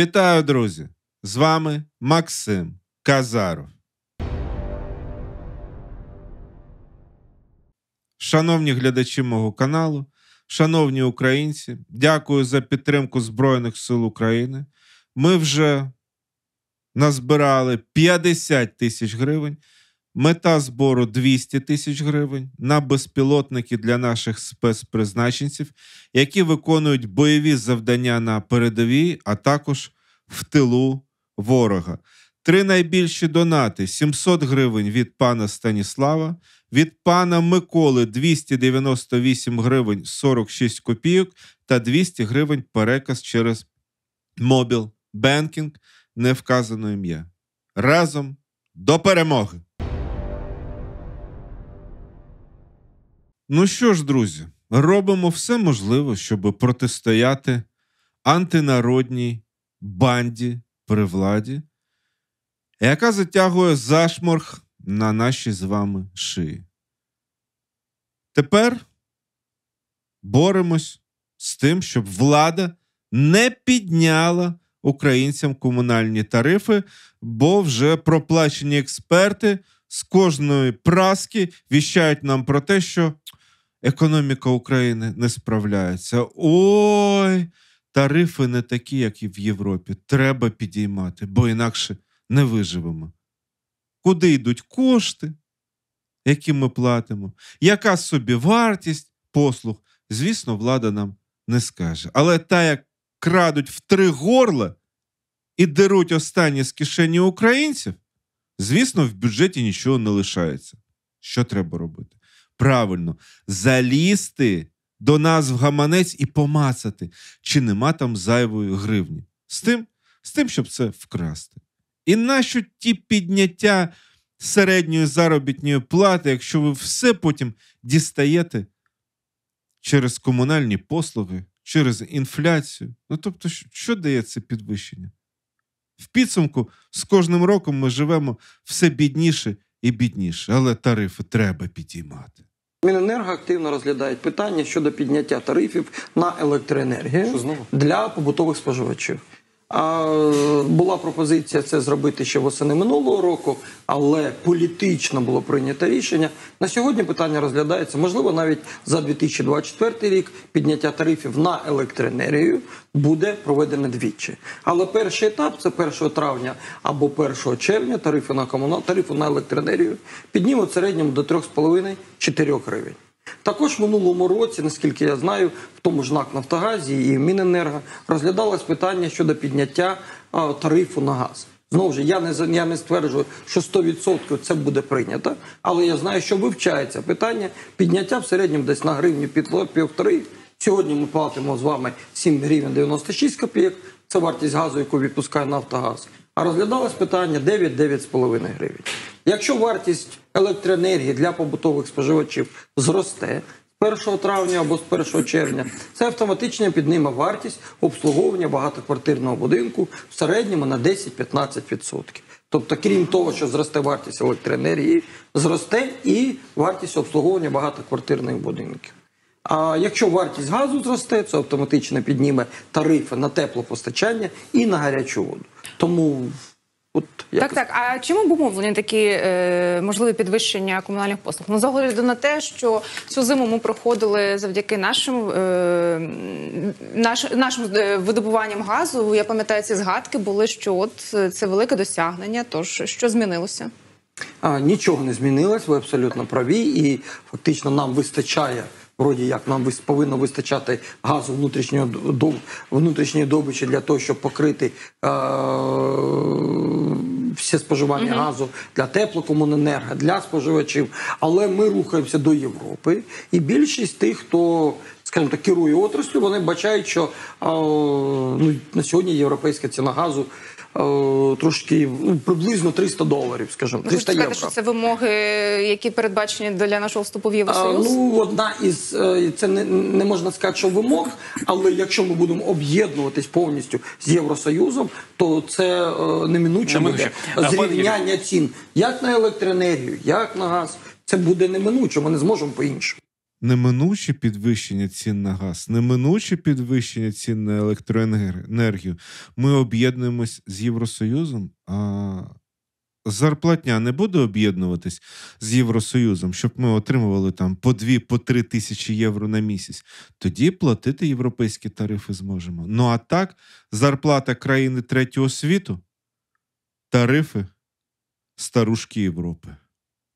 Вітаю, друзі! З вами Максим Казаров. Шановні глядачі мого каналу, шановні українці, дякую за підтримку Збройних сил України. Ми вже назбирали 50 тисяч гривень. Мета збору 200 тисяч гривень на безпілотники для наших спецпризначенців, які виконують бойові завдання на передовій, а також в тилу ворога. Три найбільші донати: 700 гривень від пана Станіслава, від пана Миколи 298 гривень 46 копійок та 200 гривень переказ через мобіл бенкінг, не вказано ім'я. Разом до перемоги! Ну що ж, друзі, робимо все можливе, щоб протистояти антинародній банді при владі, яка затягує зашморг на наші з вами шиї. Тепер боремось з тим, щоб влада не підняла українцям комунальні тарифи, бо вже проплачені експерти з кожної праски віщають нам про те, що економіка України не справляється. Ой! тарифи не такі, як і в Європі. Треба підіймати, бо інакше не виживемо. Куди йдуть кошти, які ми платимо, яка собі вартість послуг, звісно, влада нам не скаже. Але та, як крадуть в три горла і деруть останні з кишені українців, звісно, в бюджеті нічого не лишається. Що треба робити? Правильно, залізти до нас в гаманець і помацати, чи нема там зайвої гривні. З тим, з тим, щоб це вкрасти. І нащо ті підняття середньої заробітної плати, якщо ви все потім дістаєте через комунальні послуги, через інфляцію? Ну тобто, що дає це підвищення? В підсумку з кожним роком ми живемо все бідніше і бідніше, але тарифи треба підіймати. Міненерго активно розглядає питання щодо підняття тарифів на електроенергію для побутових споживачів. Була пропозиція це зробити ще восени минулого року, але політично було прийнято рішення. На сьогодні питання розглядається, можливо, навіть за 2024 рік підняття тарифів на електроенергію буде проведене двічі. Але перший етап це 1 травня або 1 червня тарифи на комунал тарифу на електроенергію піднімуть в середньому до 3,5-4 гривень. Також минулому році, наскільки я знаю, в тому ж НАК Нафтогазі і Міненерго розглядалось питання щодо підняття тарифу на газ. Знову ж я не я не стверджую, що 100% це буде прийнято, але я знаю, що вивчається питання підняття в середньому десь на гривню півтори. Сьогодні ми платимо з вами 7 гривень 96 копійок. Це вартість газу, яку відпускає Нафтогаз. А розглядалось питання 9-9,5 гривень. Якщо вартість електроенергії для побутових споживачів зросте. з 1 травня або з 1 червня це автоматично підніме вартість обслуговування багатоквартирного будинку в середньому на 10-15%. Тобто, крім того, що зросте вартість електроенергії, зросте і вартість обслуговування багатоквартирних будинків. А якщо вартість газу зросте, це автоматично підніме тарифи на теплопостачання і на гарячу воду. Тому От так, так. А чим обумовлені такі е, можливі підвищення комунальних послуг? Ну, з на те, що цю зиму ми проходили завдяки нашим е, наш, нашим е, видобуванням газу. Я пам'ятаю, ці згадки були, що от е, це велике досягнення. Тож що змінилося? А, Нічого не змінилось. Ви абсолютно праві, і фактично нам вистачає вроді як нам повинно вистачати газу внутрішнього до внутрішньої добичі для того, щоб покрити е, все споживання mm газу для теплокомуненерго, для споживачів. Але ми рухаємося до Європи, і більшість тих, хто скажімо так, керує отраслю, вони бачають, що е, ну на сьогодні європейська ціна газу. Е, трошки ну, приблизно 300 доларів, скажімо, 300 євро. що це вимоги, які передбачені для нашого вступу в Євросоюз? ну, одна із е, це не, не можна сказати, що вимог, але якщо ми будемо об'єднуватись повністю з євросоюзом, то це е, неминуче буде зрівняння цін як на електроенергію, як на газ. Це буде неминуче. Ми не зможемо по іншому неминуче підвищення цін на газ, неминуче підвищення цін на електроенергію. Ми об'єднуємось з Євросоюзом. а Зарплатня не буде об'єднуватись з Євросоюзом, щоб ми отримували там по дві 3 по тисячі євро на місяць. Тоді платити європейські тарифи зможемо. Ну а так, зарплата країни третього світу, тарифи старушки Європи,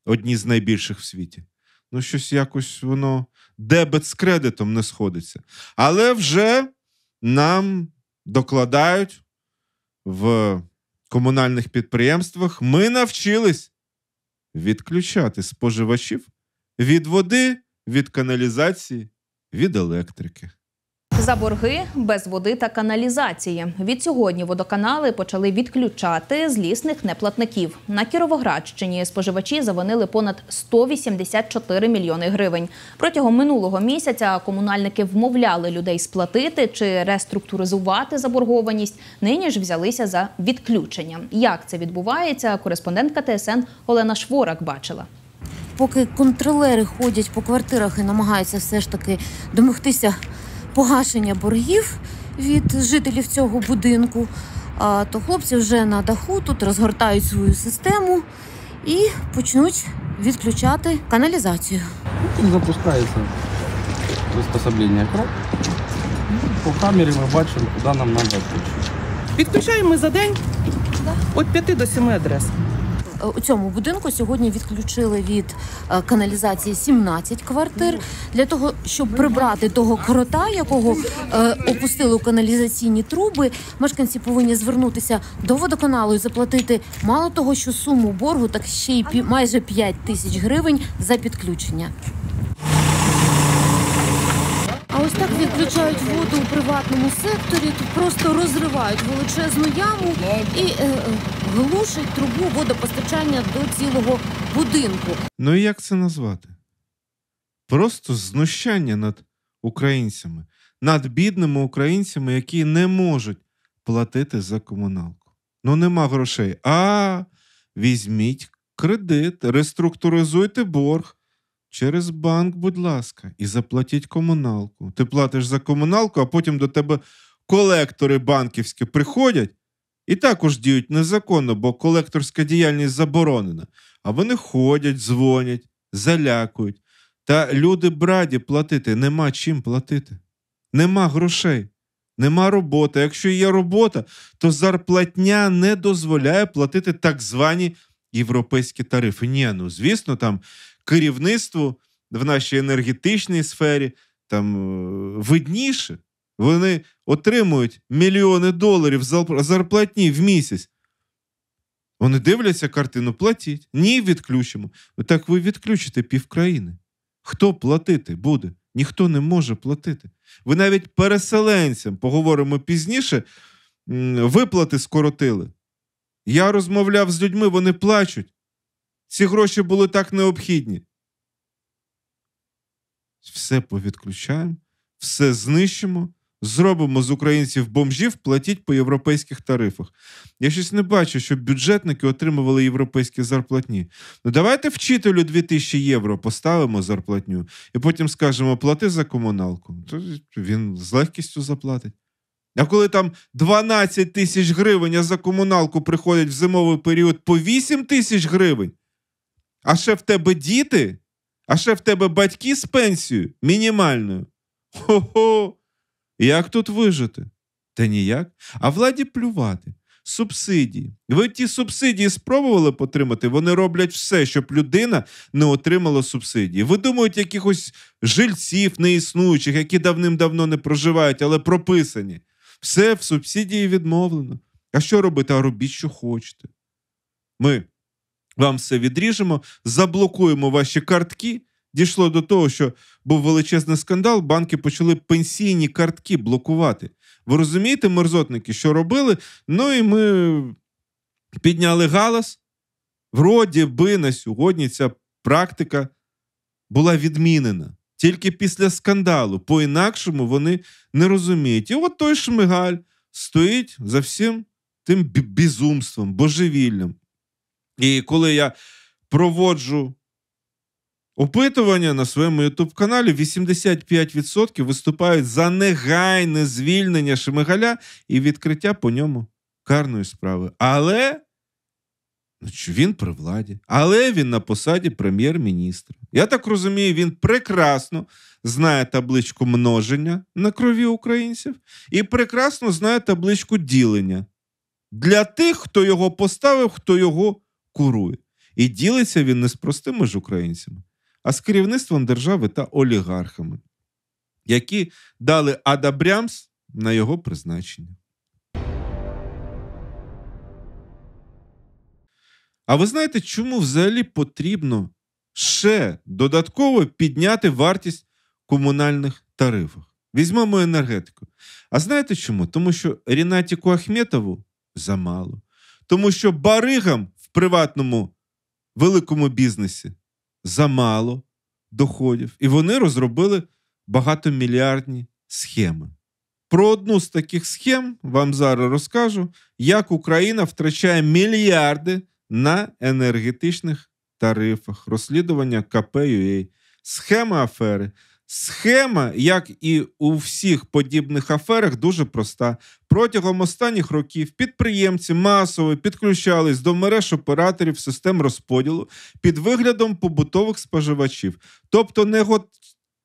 одні з найбільших в світі ну щось якось воно дебет з кредитом не сходиться. Але вже нам докладають в комунальних підприємствах, ми навчились відключати споживачів від води, від каналізації, від електрики. За борги без води та каналізації. Від сьогодні водоканали почали відключати злісних неплатників. На Кіровоградщині споживачі завинили понад 184 мільйони гривень. Протягом минулого місяця комунальники вмовляли людей сплатити чи реструктуризувати заборгованість. Нині ж взялися за відключення. Як це відбувається, кореспондентка ТСН Олена Шворак бачила. Поки контролери ходять по квартирах і намагаються все ж таки домогтися погашення боргів від жителів цього будинку, то хлопці вже на даху тут розгортають свою систему і почнуть відключати каналізацію. Тут запускається приспособлення крок. По камері ми бачимо, куди нам треба включити. Відключаємо ми за день від 5 до 7 адрес. Е, у цьому будинку сьогодні відключили від е, каналізації 17 квартир для того, щоб прибрати того крота, якого е, опустили у каналізаційні труби. Мешканці повинні звернутися до водоканалу і заплатити мало того, що суму боргу, так ще й майже 5 тисяч гривень за підключення. Ось так відключають воду у приватному секторі, тут просто розривають величезну яму і е, е, глушать трубу водопостачання до цілого будинку. Ну і як це назвати? Просто знущання над українцями, над бідними українцями, які не можуть платити за комуналку. Ну нема грошей. А візьміть кредит, реструктуризуйте борг. Через банк, будь ласка, і заплатіть комуналку. Ти платиш за комуналку, а потім до тебе колектори банківські приходять і також діють незаконно, бо колекторська діяльність заборонена. А вони ходять, дзвонять, залякують. Та люди браді платити, нема чим платити. Нема грошей, нема роботи. Якщо є робота, то зарплатня не дозволяє платити так звані європейські тарифи. Ні, ну звісно, там керівництву в нашій енергетичній сфері там е, видніше. Вони отримують мільйони доларів зарплатні в місяць. Вони дивляться картину, платіть. Ні, відключимо. Так ви відключите півкраїни. Хто платити буде? Ніхто не може платити. Ви навіть переселенцям, поговоримо пізніше, виплати скоротили. Я розмовляв з людьми, вони плачуть. Ці гроші були так необхідні. Все повідключаємо, все знищимо, зробимо з українців бомжів, платіть по європейських тарифах. Я щось не бачу, щоб бюджетники отримували європейські зарплатні. Ну давайте вчителю 2000 євро поставимо зарплатню і потім скажемо, плати за комуналку. То Він з легкістю заплатить. А коли там 12 тисяч гривень а за комуналку приходять в зимовий період по 8 тисяч гривень. А ще в тебе діти? А ще в тебе батьки з пенсією мінімальною. Хо-хо, як тут вижити? Та ніяк. А владі плювати. Субсидії. Ви ті субсидії спробували потримати, вони роблять все, щоб людина не отримала субсидії. Ви думаєте, якихось жильців неіснуючих, які давним-давно не проживають, але прописані. Все в субсидії відмовлено. А що робити? А робіть, що хочете. Ми вам все відріжемо, заблокуємо ваші картки. Дійшло до того, що був величезний скандал, банки почали пенсійні картки блокувати. Ви розумієте, мерзотники, що робили? Ну і ми підняли галас. Вроді би, на сьогодні ця практика була відмінена. Тільки після скандалу, по-інакшому вони не розуміють. І от той шмигаль стоїть за всім тим бізумством, божевіллям. І коли я проводжу опитування на своєму ютуб-каналі, 85% виступають за негайне звільнення Шемигаля і відкриття по ньому карної справи. Але. Він при владі, але він на посаді прем'єр-міністра. Я так розумію, він прекрасно знає табличку множення на крові українців і прекрасно знає табличку ділення для тих, хто його поставив, хто його курує. І ділиться він не з простими ж українцями, а з керівництвом держави та олігархами, які дали Адабрямс на його призначення. А ви знаєте, чому взагалі потрібно ще додатково підняти вартість комунальних тарифів? Візьмемо енергетику. А знаєте чому? Тому що Рінатіку Ахметову замало, тому що баригам приватному великому бізнесі замало доходів, і вони розробили багатомільярдні схеми. Про одну з таких схем вам зараз розкажу, як Україна втрачає мільярди на енергетичних тарифах розслідування КПЮА. схема афери. Схема, як і у всіх подібних аферах, дуже проста. Протягом останніх років підприємці масово підключались до мереж операторів систем розподілу під виглядом побутових споживачів, тобто не го...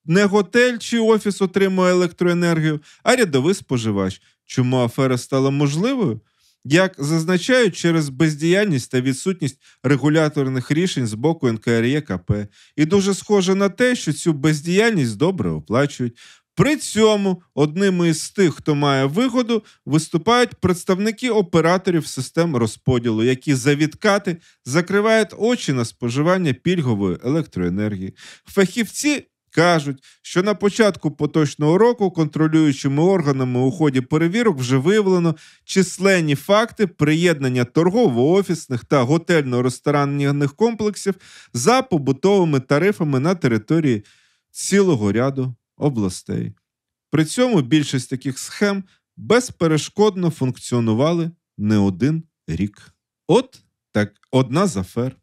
Не готель чи офіс отримує електроенергію, а рядовий споживач. Чому афера стала можливою? Як зазначають, через бездіяльність та відсутність регуляторних рішень з боку НКРЄКП. і дуже схоже на те, що цю бездіяльність добре оплачують. При цьому одними із тих, хто має вигоду, виступають представники операторів систем розподілу, які за відкати закривають очі на споживання пільгової електроенергії. Фахівці Кажуть, що на початку поточного року контролюючими органами у ході перевірок вже виявлено численні факти приєднання торгово-офісних та готельно-ресторанних комплексів за побутовими тарифами на території цілого ряду областей. При цьому більшість таких схем безперешкодно функціонували не один рік. От так одна з афер,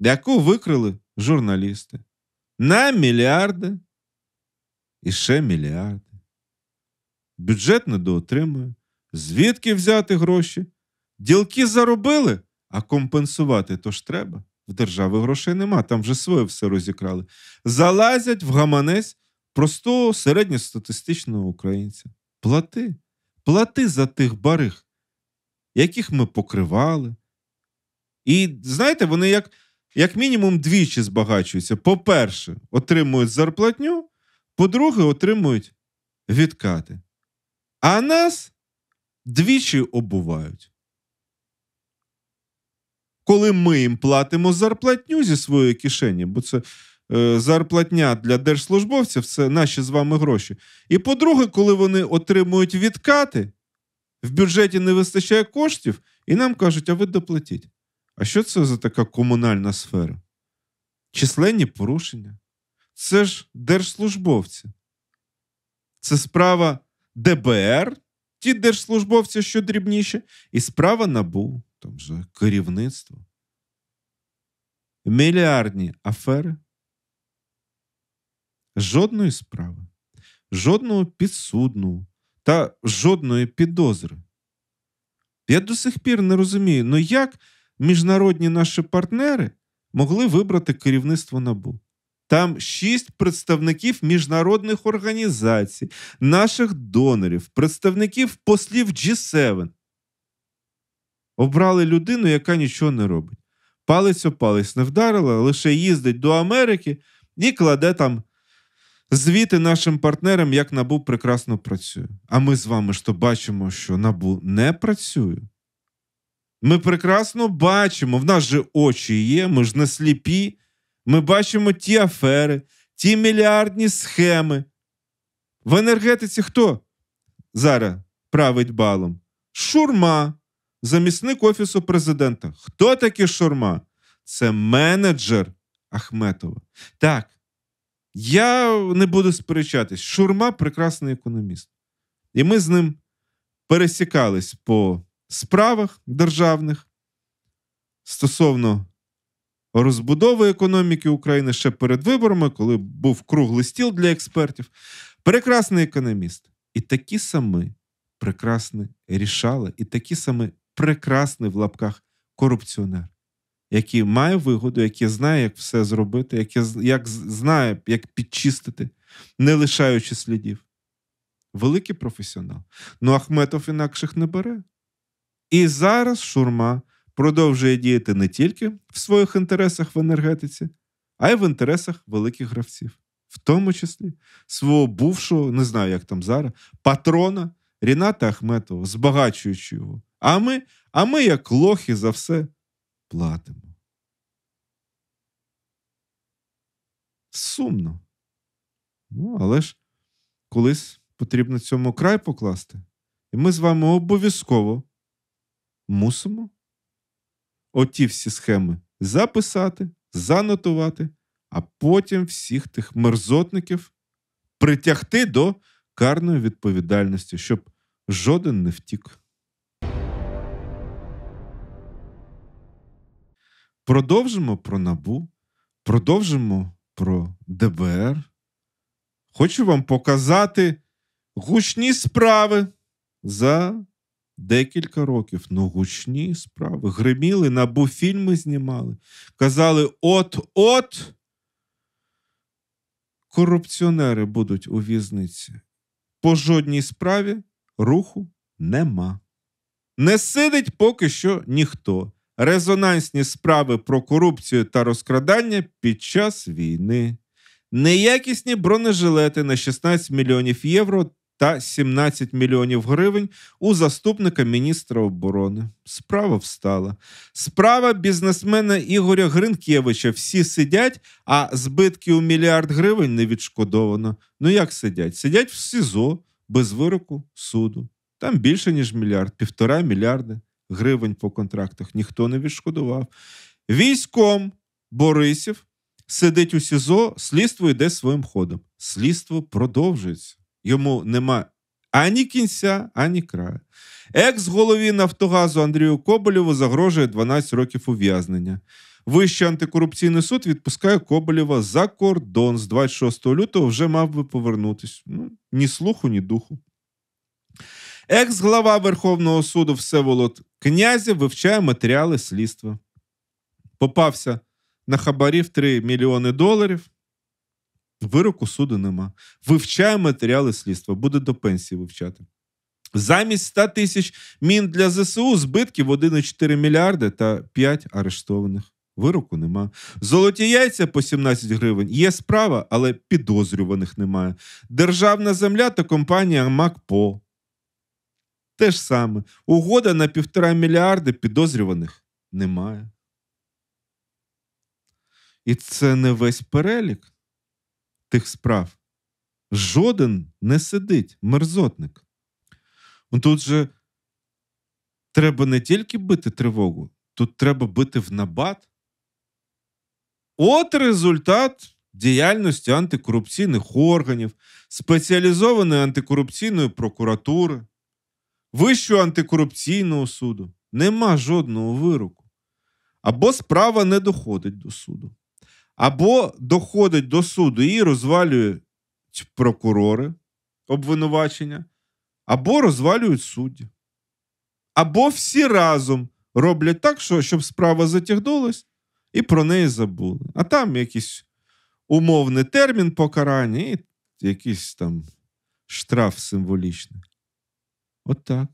яку викрили журналісти на мільярди і ще мільярди. Бюджет недоотримує. Звідки взяти гроші? Ділки заробили, а компенсувати то ж треба. В держави грошей нема, там вже своє все розікрали. Залазять в гаманець простого середньостатистичного українця. Плати, плати за тих барих, яких ми покривали. І знаєте, вони як як мінімум двічі збагачуються. По-перше, отримують зарплатню, по-друге, отримують відкати. А нас двічі обувають. Коли ми їм платимо зарплатню зі своєї кишені, бо це е, зарплатня для держслужбовців це наші з вами гроші. І по-друге, коли вони отримують відкати, в бюджеті не вистачає коштів, і нам кажуть, а ви доплатіть. А що це за така комунальна сфера? Численні порушення. Це ж держслужбовці. Це справа ДБР, ті держслужбовці, що дрібніші, і справа набу, там же керівництво. Мільярдні афери. Жодної справи, жодного підсудного та жодної підозри. Я до сих пір не розумію, ну як міжнародні наші партнери могли вибрати керівництво набу. Там шість представників міжнародних організацій, наших донорів, представників послів G7. Обрали людину, яка нічого не робить. Палець о палець не вдарила, лише їздить до Америки і кладе там звіти нашим партнерам, як Набу прекрасно працює. А ми з вами ж то бачимо, що Набу не працює. Ми прекрасно бачимо, в нас же очі є, ми ж не сліпі. Ми бачимо ті афери, ті мільярдні схеми. В енергетиці хто зараз править балом? Шурма, замісник Офісу президента. Хто такий Шурма? Це менеджер Ахметова. Так, я не буду сперечатись. Шурма прекрасний економіст. І ми з ним пересікались по справах державних стосовно розбудови економіки України ще перед виборами, коли був круглий стіл для експертів, прекрасний економіст. І такі самі прекрасні рішали, і такі самі прекрасні в лапках корупціонер, який має вигоду, який знає, як все зробити, який як знає, як підчистити, не лишаючи слідів. Великий професіонал. Ну Ахметов інакших не бере. І зараз шурма продовжує діяти не тільки в своїх інтересах в енергетиці, а й в інтересах великих гравців, в тому числі свого бувшого, не знаю, як там зараз, патрона Ріната Ахметова, збагачуючи його. А ми, а ми, як лохи, за все платимо. Сумно. Ну, але ж колись потрібно цьому край покласти. І ми з вами обов'язково мусимо оті всі схеми записати, занотувати, а потім всіх тих мерзотників притягти до карної відповідальності, щоб жоден не втік. Продовжимо про набу, продовжимо про ДБР. Хочу вам показати гучні справи за декілька років ну гучні справи. Гриміли, набу фільми знімали. Казали: от-от корупціонери будуть у в'язниці. По жодній справі руху нема. Не сидить поки що ніхто. Резонансні справи про корупцію та розкрадання під час війни, неякісні бронежилети на 16 мільйонів євро та 17 мільйонів гривень у заступника міністра оборони. Справа встала. Справа бізнесмена Ігоря Гринкевича. Всі сидять, а збитки у мільярд гривень не відшкодовано. Ну як сидять? Сидять в СІЗО без вироку суду. Там більше ніж мільярд, півтора мільярда гривень по контрактах. Ніхто не відшкодував. Військом Борисів сидить у СІЗО, слідство йде своїм ходом. Слідство продовжується йому нема ані кінця, ані краю. Екс-голові Нафтогазу Андрію Коболєву загрожує 12 років ув'язнення. Вищий антикорупційний суд відпускає Коболєва за кордон з 26 лютого вже мав би повернутися. Ну, ні слуху, ні духу. Екс-глава Верховного суду Всеволод Князів вивчає матеріали слідства. Попався на хабарів 3 мільйони доларів. Вироку суду нема. Вивчає матеріали слідства, буде до пенсії вивчати. Замість 100 тисяч мін для ЗСУ збитків 1,4 мільярди та 5 арештованих. Вироку нема. Золоті яйця по 17 гривень. Є справа, але підозрюваних немає. Державна земля та компанія МакПо. Те ж саме. Угода на півтора мільярди підозрюваних немає. І це не весь перелік тих справ. Жоден не сидить, мерзотник. Ну, тут же треба не тільки бити тривогу, тут треба бити в набат. От результат діяльності антикорупційних органів, спеціалізованої антикорупційної прокуратури, Вищого антикорупційного суду. Нема жодного вироку. Або справа не доходить до суду або доходить до суду і розвалюють прокурори обвинувачення, або розвалюють судді. Або всі разом роблять так, що, щоб справа затягнулась, і про неї забули. А там якийсь умовний термін покарання і якийсь там штраф символічний. От так.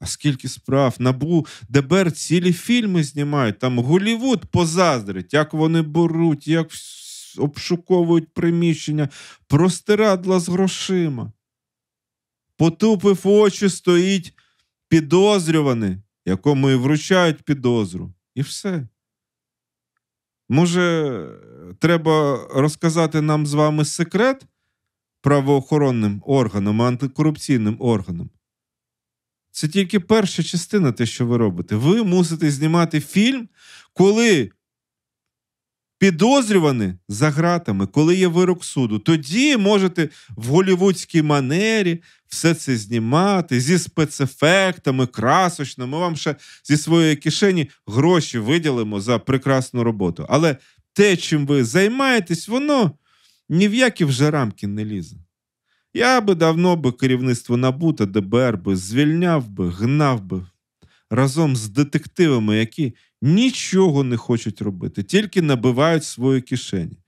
А скільки справ, набу ДБР цілі фільми знімають. Там Голівуд позаздрить, як вони беруть, як обшуковують приміщення, простирадла з грошима. Потупив очі, стоїть підозрюваний, якому і вручають підозру. І все. Може, треба розказати нам з вами секрет правоохоронним органам, антикорупційним органам. Це тільки перша частина те, що ви робите. Ви мусите знімати фільм, коли підозрювані за гратами, коли є вирок суду. Тоді можете в голівудській манері все це знімати зі спецефектами, красочно. Ми вам ще зі своєї кишені гроші виділимо за прекрасну роботу. Але те, чим ви займаєтесь, воно ні в які вже рамки не лізе. Я би давно би керівництво НАБУ та ДБР би звільняв би, гнав би разом з детективами, які нічого не хочуть робити, тільки набивають свої кишені.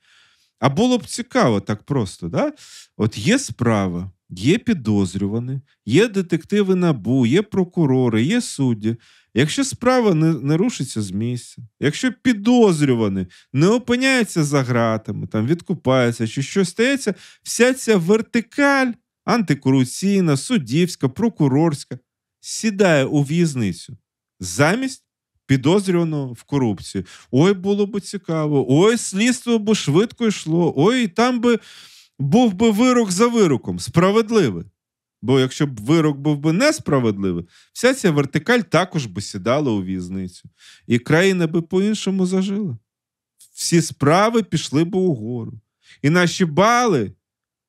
А було б цікаво так просто, да? От є справа, є підозрювані, є детективи набу, є прокурори, є судді. Якщо справа не, не рушиться з місця, якщо підозрюваний не опиняються за гратами, там відкупається чи щось стається, вся ця вертикаль антикорупційна, суддівська, прокурорська сідає у в'язницю замість підозрюваного в корупції. Ой, було б цікаво, ой, слідство б швидко йшло, ой, там би був би вирок за вироком, справедливий. Бо якщо б вирок був би несправедливий, вся ця вертикаль також би сідала у в'язницю. І країна би по-іншому зажила. Всі справи пішли б угору. І наші бали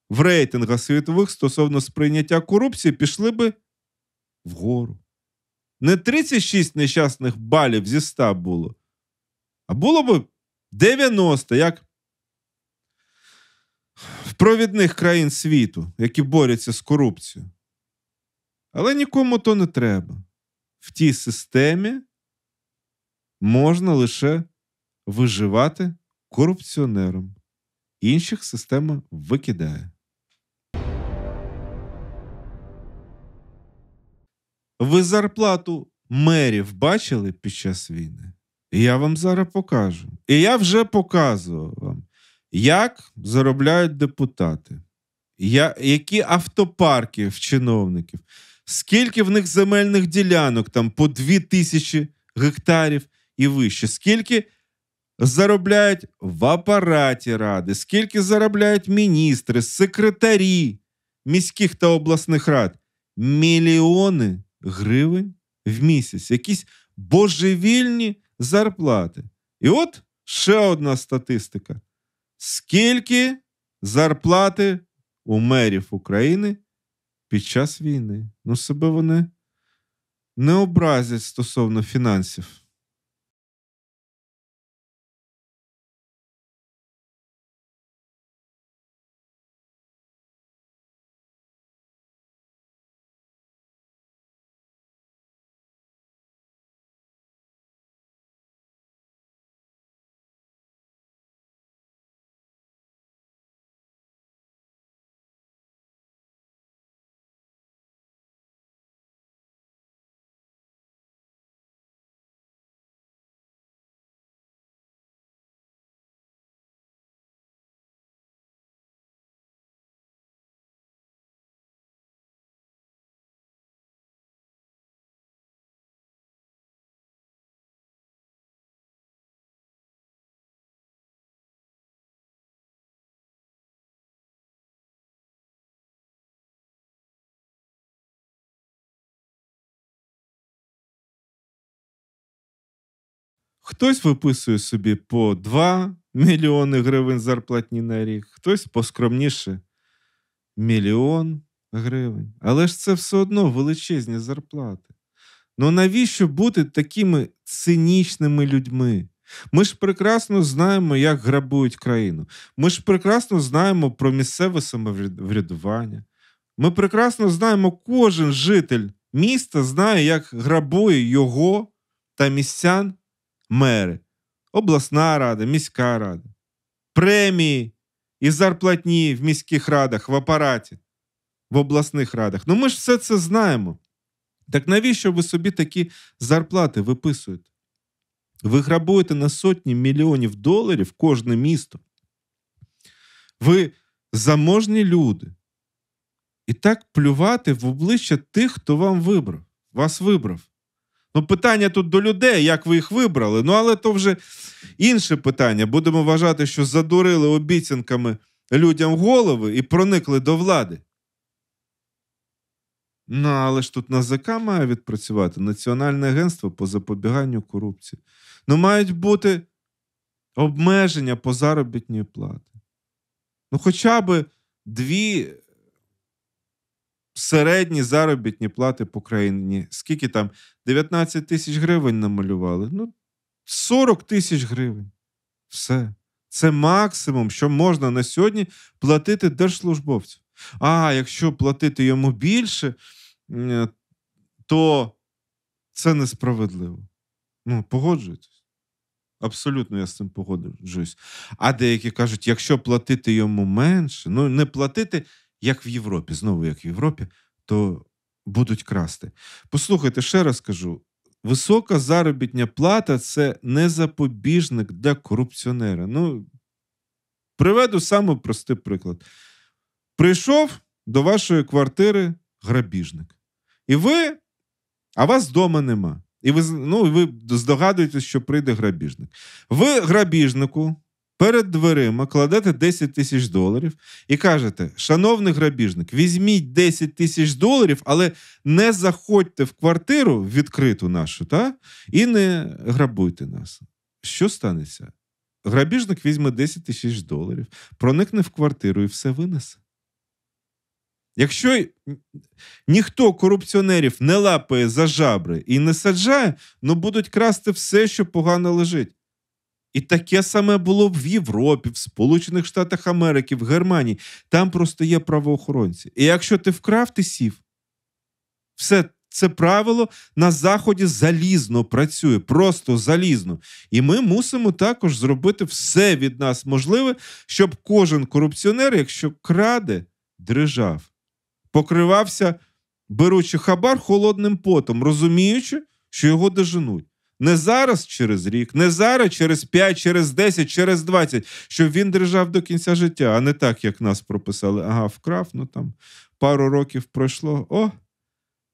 в рейтингах світових стосовно сприйняття корупції пішли би вгору. Не 36 нещасних балів зі 100 було, а було б 90, як провідних країн світу, які борються з корупцією. Але нікому то не треба. В тій системі можна лише виживати корупціонером. Інших система викидає. Ви зарплату мерів бачили під час війни? Я вам зараз покажу. І я вже показував вам. Як заробляють депутати? Я, Які автопарки в чиновників? Скільки в них земельних ділянок там по 2000 гектарів і вище? Скільки заробляють в апараті ради, скільки заробляють міністри, секретарі міських та обласних рад? Мільйони гривень в місяць, якісь божевільні зарплати. І от ще одна статистика. Скільки зарплати у мерів України під час війни? Ну, себе вони не образять стосовно фінансів. Хтось виписує собі по 2 мільйони гривень зарплатні на рік, хтось поскромніше мільйон гривень. Але ж це все одно величезні зарплати. Ну навіщо бути такими цинічними людьми? Ми ж прекрасно знаємо, як грабують країну. Ми ж прекрасно знаємо про місцеве самоврядування. Ми прекрасно знаємо, кожен житель міста знає, як грабує його та містян мери, обласна рада, міська рада, премії і зарплатні в міських радах, в апараті, в обласних радах. Ну ми ж все це знаємо. Так навіщо ви собі такі зарплати виписуєте? Ви грабуєте на сотні мільйонів доларів кожне місто. Ви заможні люди. І так плювати в обличчя тих, хто вам вибрав, вас вибрав. Ну, питання тут до людей, як ви їх вибрали. Ну, але то вже інше питання. Будемо вважати, що задурили обіцянками людям голови і проникли до влади. Ну, але ж тут НАЗК має відпрацювати Національне агентство по запобіганню корупції. Ну, мають бути обмеження по заробітній платі. Ну, хоча би дві середні заробітні плати по країні. Скільки там? 19 тисяч гривень намалювали. Ну, 40 тисяч гривень. Все. Це максимум, що можна на сьогодні платити держслужбовцю. А якщо платити йому більше, е, то це несправедливо. Ну, погоджуйтесь. Абсолютно, я з цим погоджуюсь. А деякі кажуть, якщо платити йому менше, ну не платити як в Європі, знову як в Європі, то будуть красти. Послухайте, ще раз кажу: висока заробітня плата це не запобіжник для корупціонера. Ну, Приведу саме простий приклад. Прийшов до вашої квартири грабіжник. І ви, а вас вдома нема. І ви ну, ви здогадуєтесь, що прийде грабіжник. Ви грабіжнику Перед дверима кладете 10 тисяч доларів і кажете, шановний грабіжник, візьміть 10 тисяч доларів, але не заходьте в квартиру відкриту нашу, та? і не грабуйте нас. Що станеться? Грабіжник візьме 10 тисяч доларів, проникне в квартиру і все винесе. Якщо ніхто корупціонерів не лапає за жабри і не саджає, ну будуть красти все, що погано лежить. І таке саме було в Європі, в Сполучених Штатах Америки, в Германії. Там просто є правоохоронці. І якщо ти вкрав, ти сів. Все це правило на Заході залізно працює, просто залізно. І ми мусимо також зробити все від нас можливе, щоб кожен корупціонер, якщо краде, дрижав, покривався, беручи хабар холодним потом, розуміючи, що його доженуть. Не зараз через рік, не зараз через 5, через 10, через 20, щоб він держав до кінця життя, а не так, як нас прописали. Ага, вкрав, ну там пару років пройшло. О,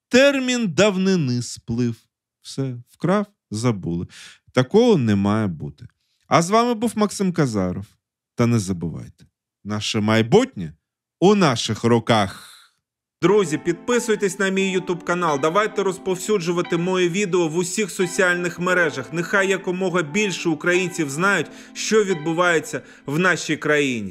термін давнини сплив. Все, вкрав, забули. Такого не має бути. А з вами був Максим Казаров. Та не забувайте, наше майбутнє у наших руках. Друзі, підписуйтесь на мій ютуб канал. Давайте розповсюджувати моє відео в усіх соціальних мережах. Нехай якомога більше українців знають, що відбувається в нашій країні.